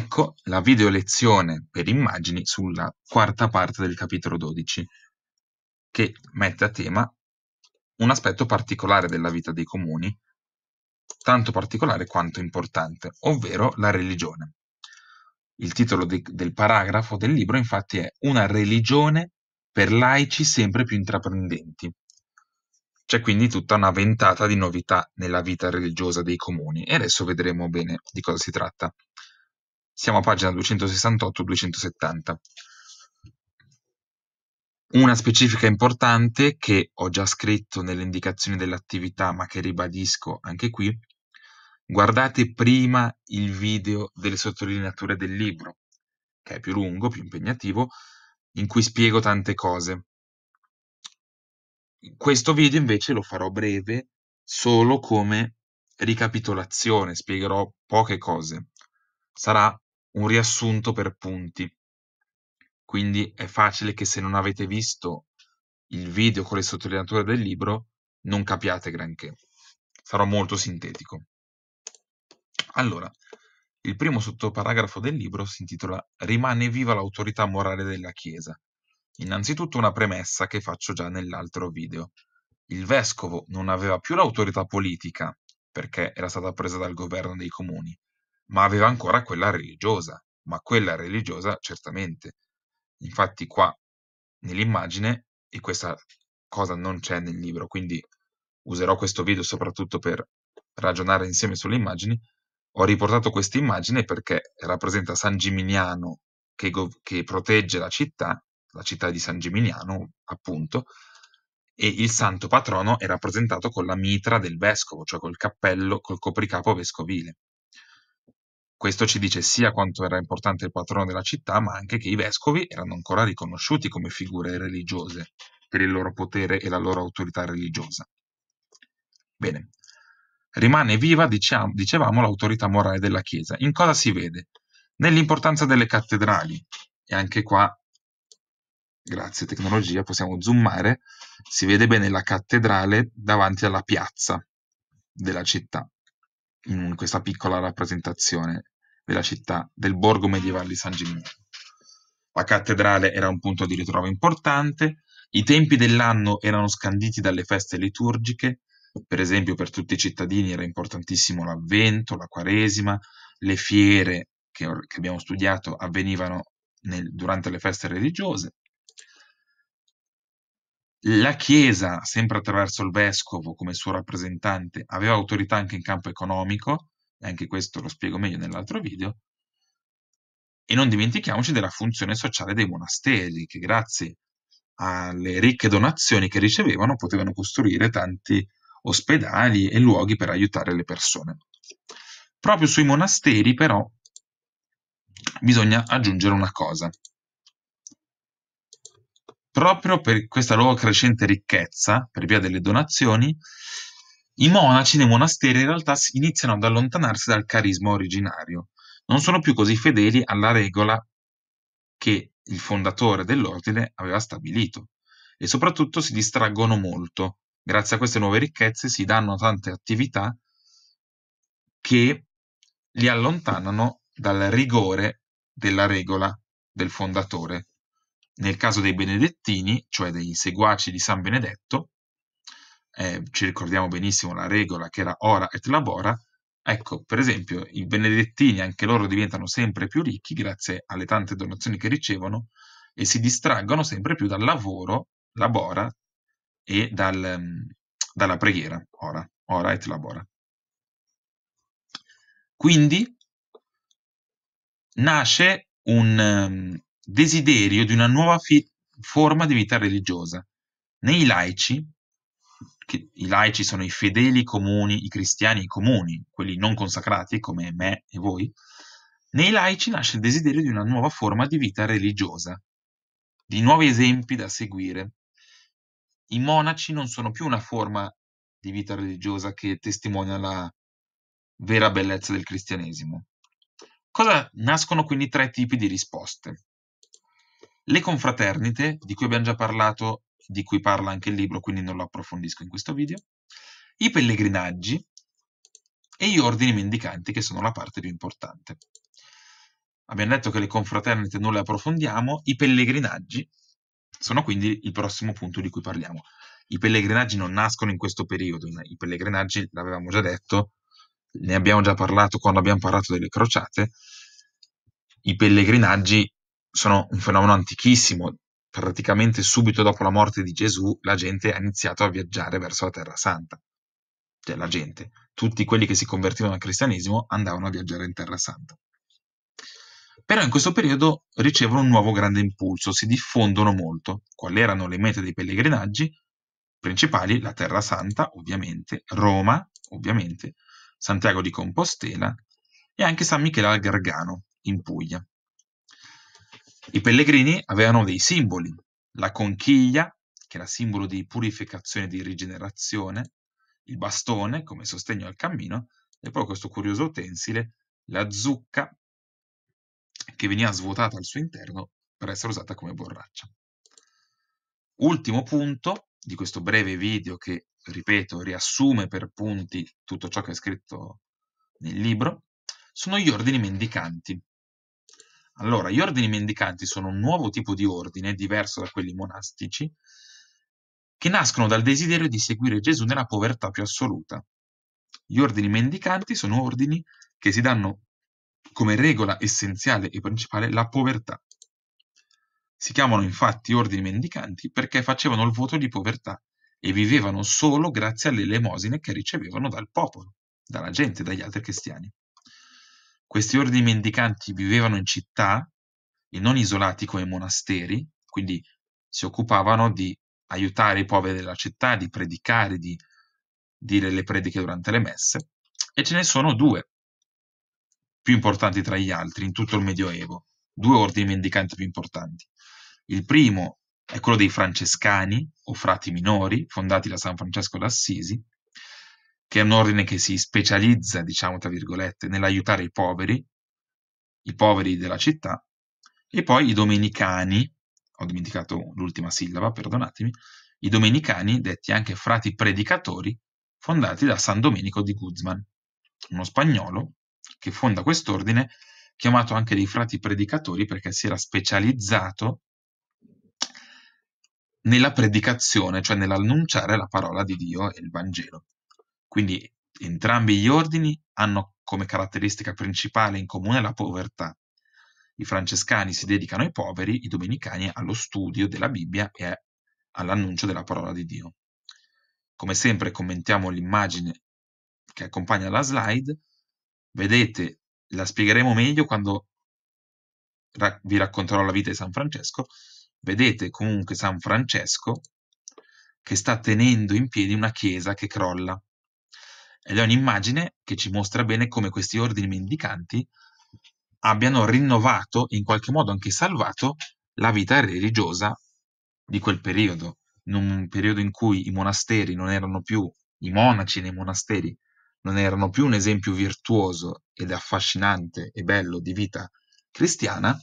Ecco la videolezione per immagini sulla quarta parte del capitolo 12, che mette a tema un aspetto particolare della vita dei comuni, tanto particolare quanto importante, ovvero la religione. Il titolo de- del paragrafo del libro infatti è Una religione per laici sempre più intraprendenti. C'è quindi tutta una ventata di novità nella vita religiosa dei comuni e adesso vedremo bene di cosa si tratta. Siamo a pagina 268-270. Una specifica importante che ho già scritto nelle indicazioni dell'attività, ma che ribadisco anche qui, guardate prima il video delle sottolineature del libro, che è più lungo, più impegnativo, in cui spiego tante cose. Questo video invece lo farò breve solo come ricapitolazione, spiegherò poche cose. Sarà un riassunto per punti. Quindi è facile che se non avete visto il video con le sottolineature del libro non capiate granché. Sarò molto sintetico. Allora, il primo sottoparagrafo del libro si intitola Rimane viva l'autorità morale della Chiesa. Innanzitutto una premessa che faccio già nell'altro video. Il vescovo non aveva più l'autorità politica, perché era stata presa dal governo dei comuni, ma aveva ancora quella religiosa, ma quella religiosa certamente. Infatti qua nell'immagine, e questa cosa non c'è nel libro, quindi userò questo video soprattutto per ragionare insieme sulle immagini, ho riportato questa immagine perché rappresenta San Gimignano che, che protegge la città, la città di San Gimignano appunto, e il santo patrono è rappresentato con la mitra del vescovo, cioè col cappello, col copricapo vescovile. Questo ci dice sia quanto era importante il patrono della città, ma anche che i vescovi erano ancora riconosciuti come figure religiose per il loro potere e la loro autorità religiosa. Bene, rimane viva, diciamo, dicevamo, l'autorità morale della Chiesa. In cosa si vede? Nell'importanza delle cattedrali, e anche qua, grazie tecnologia, possiamo zoomare, si vede bene la cattedrale davanti alla piazza della città, in questa piccola rappresentazione della città del borgo medievale di San Gimignano. La cattedrale era un punto di ritrovo importante, i tempi dell'anno erano scanditi dalle feste liturgiche, per esempio per tutti i cittadini era importantissimo l'avvento, la quaresima, le fiere che, che abbiamo studiato avvenivano nel, durante le feste religiose. La Chiesa, sempre attraverso il vescovo come suo rappresentante, aveva autorità anche in campo economico, anche questo lo spiego meglio nell'altro video, e non dimentichiamoci della funzione sociale dei monasteri, che grazie alle ricche donazioni che ricevevano potevano costruire tanti ospedali e luoghi per aiutare le persone. Proprio sui monasteri, però, bisogna aggiungere una cosa. Proprio per questa loro crescente ricchezza, per via delle donazioni, i monaci nei monasteri in realtà iniziano ad allontanarsi dal carisma originario, non sono più così fedeli alla regola che il fondatore dell'ordine aveva stabilito e soprattutto si distraggono molto. Grazie a queste nuove ricchezze si danno tante attività che li allontanano dal rigore della regola del fondatore. Nel caso dei benedettini, cioè dei seguaci di San Benedetto, eh, ci ricordiamo benissimo la regola che era ora et labora, ecco, per esempio, i benedettini anche loro diventano sempre più ricchi grazie alle tante donazioni che ricevono e si distraggono sempre più dal lavoro, labora, e dal, mm, dalla preghiera, ora, ora et labora. Quindi nasce un mm, desiderio di una nuova forma di vita religiosa. Nei laici che i laici sono i fedeli comuni, i cristiani comuni, quelli non consacrati come me e voi, nei laici nasce il desiderio di una nuova forma di vita religiosa, di nuovi esempi da seguire. I monaci non sono più una forma di vita religiosa che testimonia la vera bellezza del cristianesimo. Cosa nascono quindi tre tipi di risposte? Le confraternite, di cui abbiamo già parlato di cui parla anche il libro, quindi non lo approfondisco in questo video, i pellegrinaggi e gli ordini mendicanti che sono la parte più importante. Abbiamo detto che le confraternite non le approfondiamo, i pellegrinaggi sono quindi il prossimo punto di cui parliamo. I pellegrinaggi non nascono in questo periodo, i pellegrinaggi, l'avevamo già detto, ne abbiamo già parlato quando abbiamo parlato delle crociate, i pellegrinaggi sono un fenomeno antichissimo, praticamente subito dopo la morte di Gesù, la gente ha iniziato a viaggiare verso la Terra Santa. Cioè la gente, tutti quelli che si convertivano al cristianesimo andavano a viaggiare in Terra Santa. Però in questo periodo ricevono un nuovo grande impulso, si diffondono molto. Quali erano le mete dei pellegrinaggi principali? La Terra Santa, ovviamente, Roma, ovviamente, Santiago di Compostela e anche San Michele al Gargano, in Puglia. I pellegrini avevano dei simboli, la conchiglia, che era simbolo di purificazione e di rigenerazione, il bastone come sostegno al cammino e poi questo curioso utensile, la zucca, che veniva svuotata al suo interno per essere usata come borraccia. Ultimo punto di questo breve video che, ripeto, riassume per punti tutto ciò che è scritto nel libro, sono gli ordini mendicanti, allora, gli ordini mendicanti sono un nuovo tipo di ordine, diverso da quelli monastici, che nascono dal desiderio di seguire Gesù nella povertà più assoluta. Gli ordini mendicanti sono ordini che si danno come regola essenziale e principale la povertà. Si chiamano infatti ordini mendicanti perché facevano il voto di povertà e vivevano solo grazie alle elemosine che ricevevano dal popolo, dalla gente, dagli altri cristiani. Questi ordini mendicanti vivevano in città e non isolati come monasteri, quindi si occupavano di aiutare i poveri della città, di predicare, di dire le prediche durante le messe, e ce ne sono due più importanti tra gli altri in tutto il Medioevo, due ordini mendicanti più importanti. Il primo è quello dei francescani o frati minori, fondati da San Francesco d'Assisi, che è un ordine che si specializza, diciamo tra virgolette, nell'aiutare i poveri, i poveri della città, e poi i domenicani, ho dimenticato l'ultima sillaba, perdonatemi, i domenicani, detti anche frati predicatori, fondati da San Domenico di Guzman, uno spagnolo che fonda quest'ordine, chiamato anche dei frati predicatori perché si era specializzato nella predicazione, cioè nell'annunciare la parola di Dio e il Vangelo. Quindi entrambi gli ordini hanno come caratteristica principale in comune la povertà. I francescani si dedicano ai poveri, i domenicani allo studio della Bibbia e all'annuncio della parola di Dio. Come sempre commentiamo l'immagine che accompagna la slide, vedete, la spiegheremo meglio quando vi racconterò la vita di San Francesco, vedete comunque San Francesco che sta tenendo in piedi una chiesa che crolla ed è un'immagine che ci mostra bene come questi ordini mendicanti abbiano rinnovato in qualche modo anche salvato la vita religiosa di quel periodo, in un periodo in cui i monasteri non erano più, i monaci nei monasteri non erano più un esempio virtuoso ed affascinante e bello di vita cristiana,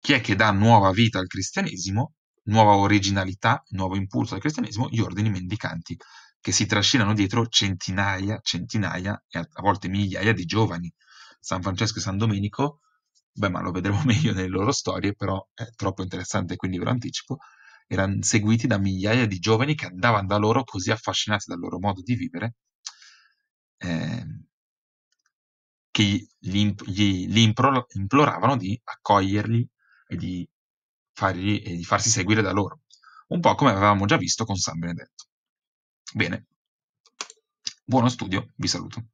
chi è che dà nuova vita al cristianesimo? nuova originalità, nuovo impulso al cristianesimo, gli ordini mendicanti, che si trascinano dietro centinaia, centinaia e a volte migliaia di giovani. San Francesco e San Domenico, beh, ma lo vedremo meglio nelle loro storie, però è troppo interessante, quindi ve lo anticipo, erano seguiti da migliaia di giovani che andavano da loro così affascinati dal loro modo di vivere, eh, che gli, gli, gli imploravano di accoglierli e di fargli, e di farsi seguire da loro, un po' come avevamo già visto con San Benedetto. Bene, buono studio, vi saluto.